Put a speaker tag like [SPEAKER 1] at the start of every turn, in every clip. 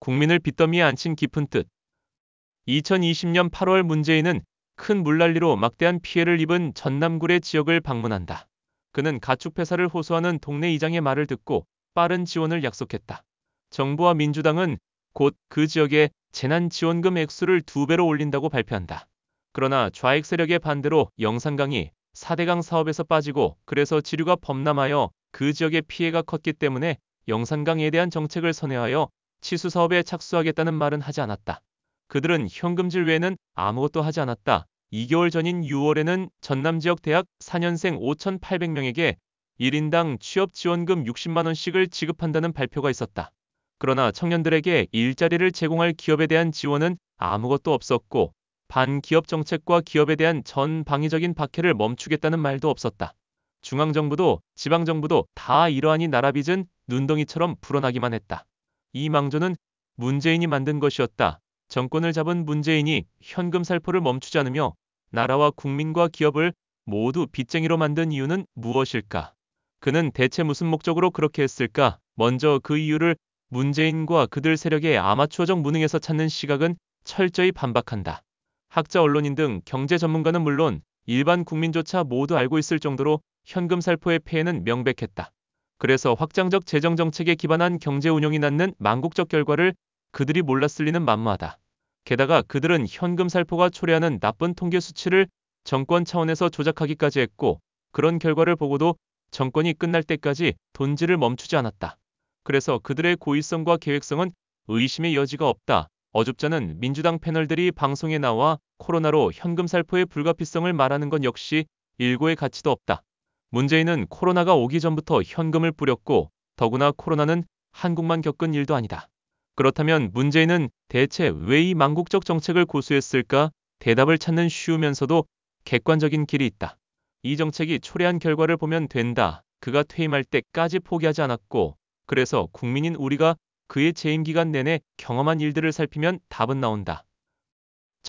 [SPEAKER 1] 국민을 빚더미에 앉힌 깊은 뜻. 2020년 8월 문재인은 큰 물난리로 막대한 피해를 입은 전남구례 지역을 방문한다. 그는 가축회사를 호소하는 동네 이장의 말을 듣고 빠른 지원을 약속했다. 정부와 민주당은 곧 그지역에 재난지원금 액수를 두 배로 올린다고 발표한다. 그러나 좌익 세력의 반대로 영산강이 4대강 사업에서 빠지고 그래서 지류가 범람하여 그 지역의 피해가 컸기 때문에 영산강에 대한 정책을 선회하여 치수 사업에 착수하겠다는 말은 하지 않았다. 그들은 현금질 외에는 아무것도 하지 않았다. 2개월 전인 6월에는 전남 지역 대학 4년생 5,800명에게 1인당 취업 지원금 60만 원씩을 지급한다는 발표가 있었다. 그러나 청년들에게 일자리를 제공할 기업에 대한 지원은 아무것도 없었고 반기업 정책과 기업에 대한 전방위적인 박해를 멈추겠다는 말도 없었다. 중앙정부도 지방정부도 다 이러하니 나라 빚은 눈덩이처럼 불어나기만 했다. 이 망조는 문재인이 만든 것이었다. 정권을 잡은 문재인이 현금 살포를 멈추지 않으며 나라와 국민과 기업을 모두 빚쟁이로 만든 이유는 무엇일까? 그는 대체 무슨 목적으로 그렇게 했을까? 먼저 그 이유를 문재인과 그들 세력의 아마추어적 무능에서 찾는 시각은 철저히 반박한다. 학자 언론인 등 경제 전문가는 물론 일반 국민조차 모두 알고 있을 정도로 현금 살포의 폐해는 명백했다. 그래서 확장적 재정 정책에 기반한 경제 운용이 낳는 망국적 결과를 그들이 몰랐을 리는 만무하다. 게다가 그들은 현금 살포가 초래하는 나쁜 통계 수치를 정권 차원에서 조작하기까지 했고 그런 결과를 보고도 정권이 끝날 때까지 돈질을 멈추지 않았다. 그래서 그들의 고의성과 계획성은 의심의 여지가 없다. 어줍잖은 민주당 패널들이 방송에 나와 코로나로 현금 살포의 불가피성을 말하는 건 역시 일고의 가치도 없다. 문재인은 코로나가 오기 전부터 현금을 뿌렸고 더구나 코로나는 한국만 겪은 일도 아니다. 그렇다면 문재인은 대체 왜 이 망국적 정책을 고수했을까 대답을 찾는 쉬우면서도 객관적인 길이 있다. 이 정책이 초래한 결과를 보면 된다. 그가 퇴임할 때까지 포기하지 않았고 그래서 국민인 우리가 그의 재임 기간 내내 경험한 일들을 살피면 답은 나온다.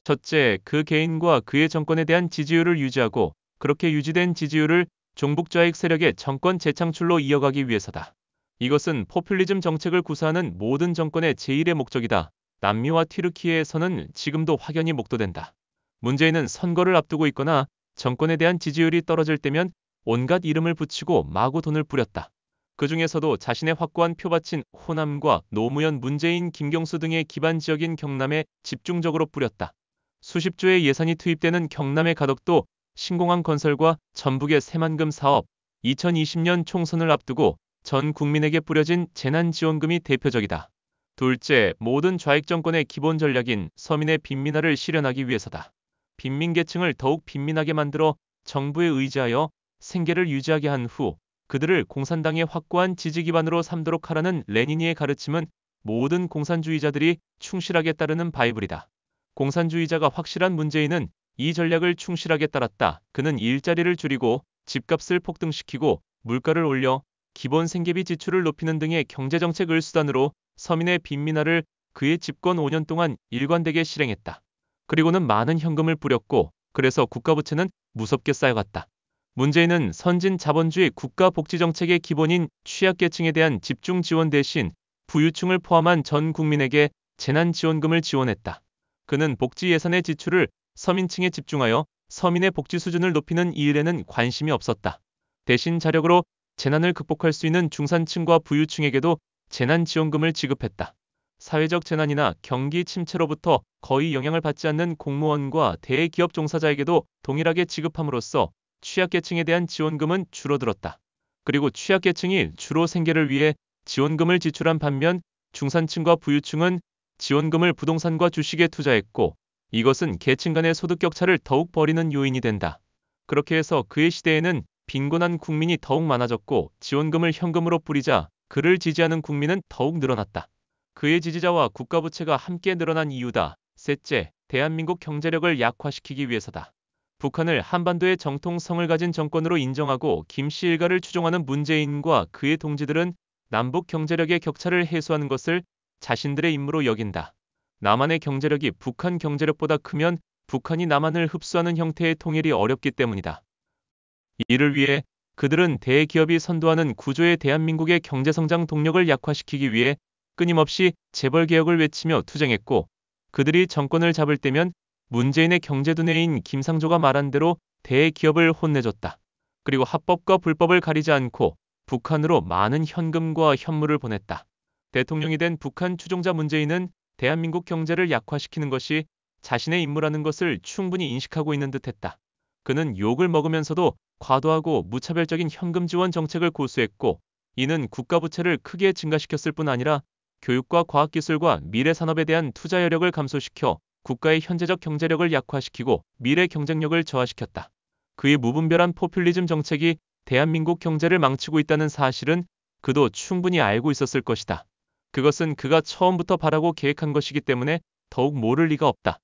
[SPEAKER 1] 첫째, 그 개인과 그의 정권에 대한 지지율을 유지하고 그렇게 유지된 지지율을 종북좌익 세력의 정권 재창출로 이어가기 위해서다. 이것은 포퓰리즘 정책을 구사하는 모든 정권의 제1의 목적이다. 남미와 튀르키예에서는 지금도 확연히 목도된다. 문재인은 선거를 앞두고 있거나 정권에 대한 지지율이 떨어질 때면 온갖 이름을 붙이고 마구 돈을 뿌렸다. 그 중에서도 자신의 확고한 표밭인 호남과 노무현, 문재인, 김경수 등의 기반 지역인 경남에 집중적으로 뿌렸다. 수십조의 예산이 투입되는 경남의 가덕도 신공항 건설과 전북의 새만금 사업, 2020년 총선을 앞두고 전 국민에게 뿌려진 재난지원금이 대표적이다. 둘째, 모든 좌익 정권의 기본 전략인 서민의 빈민화를 실현하기 위해서다. 빈민 계층을 더욱 빈민하게 만들어 정부에 의지하여 생계를 유지하게 한 후 그들을 공산당의 확고한 지지 기반으로 삼도록 하라는 레니니의 가르침은 모든 공산주의자들이 충실하게 따르는 바이블이다. 공산주의자가 확실한 문재인은 이 전략을 충실하게 따랐다. 그는 일자리를 줄이고 집값을 폭등시키고 물가를 올려 기본 생계비 지출을 높이는 등의 경제정책을 수단으로 서민의 빈민화를 그의 집권 5년 동안 일관되게 실행했다. 그리고는 많은 현금을 뿌렸고 그래서 국가부채는 무섭게 쌓여갔다. 문재인은 선진 자본주의 국가복지정책의 기본인 취약계층에 대한 집중 지원 대신 부유층을 포함한 전 국민에게 재난지원금을 지원했다. 그는 복지 예산의 지출을 서민층에 집중하여 서민의 복지 수준을 높이는 이 일에는 관심이 없었다. 대신 자력으로 재난을 극복할 수 있는 중산층과 부유층에게도 재난지원금을 지급했다. 사회적 재난이나 경기 침체로부터 거의 영향을 받지 않는 공무원과 대기업 종사자에게도 동일하게 지급함으로써 취약계층에 대한 지원금은 줄어들었다. 그리고 취약계층이 주로 생계를 위해 지원금을 지출한 반면 중산층과 부유층은 지원금을 부동산과 주식에 투자했고 이것은 계층 간의 소득 격차를 더욱 벌이는 요인이 된다. 그렇게 해서 그의 시대에는 빈곤한 국민이 더욱 많아졌고 지원금을 현금으로 뿌리자 그를 지지하는 국민은 더욱 늘어났다. 그의 지지자와 국가 부채가 함께 늘어난 이유다. 셋째, 대한민국 경제력을 약화시키기 위해서다. 북한을 한반도의 정통성을 가진 정권으로 인정하고 김씨 일가를 추종하는 문재인과 그의 동지들은 남북 경제력의 격차를 해소하는 것을 자신들의 임무로 여긴다. 남한의 경제력이 북한 경제력보다 크면 북한이 남한을 흡수하는 형태의 통일이 어렵기 때문이다. 이를 위해 그들은 대기업이 선도하는 구조의 대한민국의 경제성장 동력을 약화시키기 위해 끊임없이 재벌 개혁을 외치며 투쟁했고 그들이 정권을 잡을 때면 문재인의 경제두뇌인 김상조가 말한 대로 대기업을 혼내줬다. 그리고 합법과 불법을 가리지 않고 북한으로 많은 현금과 현물을 보냈다. 대통령이 된 북한 추종자 문재인은 대한민국 경제를 약화시키는 것이 자신의 임무라는 것을 충분히 인식하고 있는 듯했다. 그는 욕을 먹으면서도 과도하고 무차별적인 현금 지원 정책을 고수했고 이는 국가 부채를 크게 증가시켰을 뿐 아니라 교육과 과학기술과 미래 산업에 대한 투자 여력을 감소시켜 국가의 현재적 경제력을 약화시키고 미래 경쟁력을 저하시켰다. 그의 무분별한 포퓰리즘 정책이 대한민국 경제를 망치고 있다는 사실은 그도 충분히 알고 있었을 것이다. 그것은 그가 처음부터 바라고 계획한 것이기 때문에 더욱 모를 리가 없다.